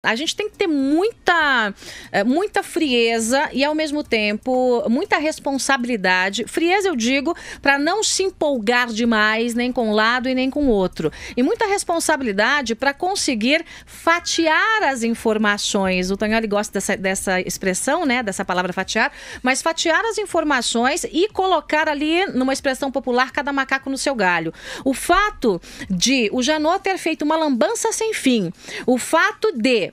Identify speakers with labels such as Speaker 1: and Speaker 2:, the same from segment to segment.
Speaker 1: A gente tem que ter muita, eh, muita frieza e, ao mesmo tempo, muita responsabilidade. Frieza, eu digo, para não se empolgar demais, nem com um lado e nem com o outro. E muita responsabilidade para conseguir fatiar as informações. O Tanholi gosta dessa, dessa expressão, né? Dessa palavra fatiar, mas fatiar as informações e colocar ali, numa expressão popular, cada macaco no seu galho. O fato de o Janot ter feito uma lambança sem fim, o fato de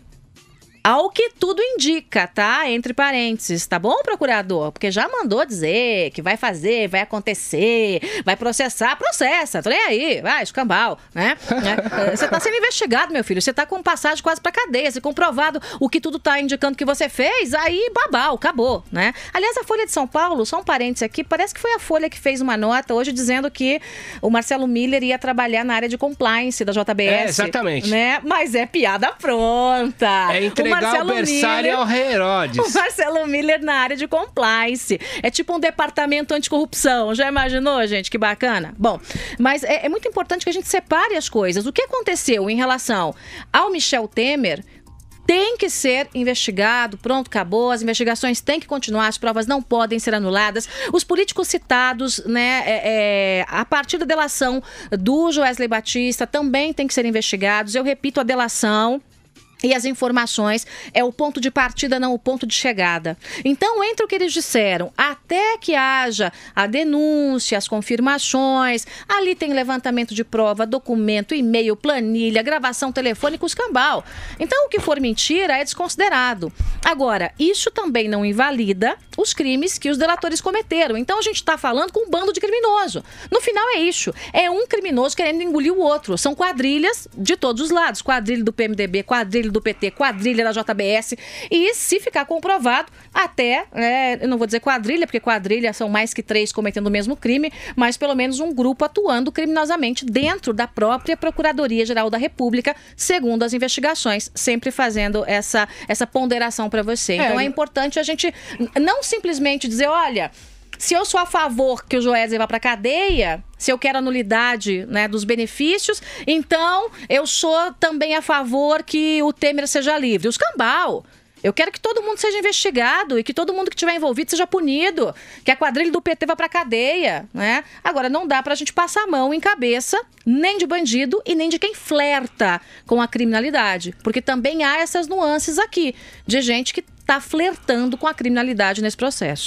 Speaker 1: ao que tudo indica, tá? Entre parênteses, tá bom, procurador? Porque já mandou dizer que vai fazer, vai acontecer, vai processar, processa, tô nem aí, vai, escambau, né? É, você tá sendo investigado, meu filho, você tá com passagem quase pra cadeia, se comprovado o que tudo tá indicando que você fez, aí babau, acabou, né? Aliás, a Folha de São Paulo, só um parênteses aqui, parece que foi a Folha que fez uma nota hoje dizendo que o Marcelo Miller ia trabalhar na área de compliance da JBS. É, exatamente. Né? Mas é piada pronta. É entregar Marcelo o Miller. ao Herodes. O Marcelo Miller na área de compliance. É tipo um departamento anticorrupção. Já imaginou, gente? Que bacana. Bom, mas é, é muito importante que a gente separe as coisas. O que aconteceu em relação ao Michel Temer tem que ser investigado, pronto, acabou, as investigações têm que continuar, as provas não podem ser anuladas. Os políticos citados, né, é, é, a partir da delação do Joesley Batista, também têm que ser investigados. Eu repito, a delação e as informações é o ponto de partida, não o ponto de chegada. Então, entre o que eles disseram, até que haja a denúncia, as confirmações, ali tem levantamento de prova, documento, e-mail, planilha, gravação telefônica, os Então, o que for mentira é desconsiderado. Agora, isso também não invalida os crimes que os delatores cometeram. Então, a gente está falando com um bando de criminoso. No final, é isso. É um criminoso querendo engolir o outro. São quadrilhas de todos os lados. Quadrilha do PMDB, quadrilha quadrilha do PT, quadrilha da JBS. E se ficar comprovado, até, né, eu não vou dizer quadrilha, porque quadrilha são mais que três cometendo o mesmo crime, mas pelo menos um grupo atuando criminosamente dentro da própria Procuradoria-Geral da República, segundo as investigações, sempre fazendo essa, essa ponderação para você. É, então é, é importante a gente não simplesmente dizer, olha, se eu sou a favor que o Joézer vá para cadeia, se eu quero a nulidade né, dos benefícios, então eu sou também a favor que o Temer seja livre. Os cambal. Eu quero que todo mundo seja investigado e que todo mundo que estiver envolvido seja punido, que a quadrilha do PT vá para cadeia, né? Agora não dá para a gente passar a mão em cabeça nem de bandido e nem de quem flerta com a criminalidade, porque também há essas nuances aqui de gente que está flertando com a criminalidade nesse processo.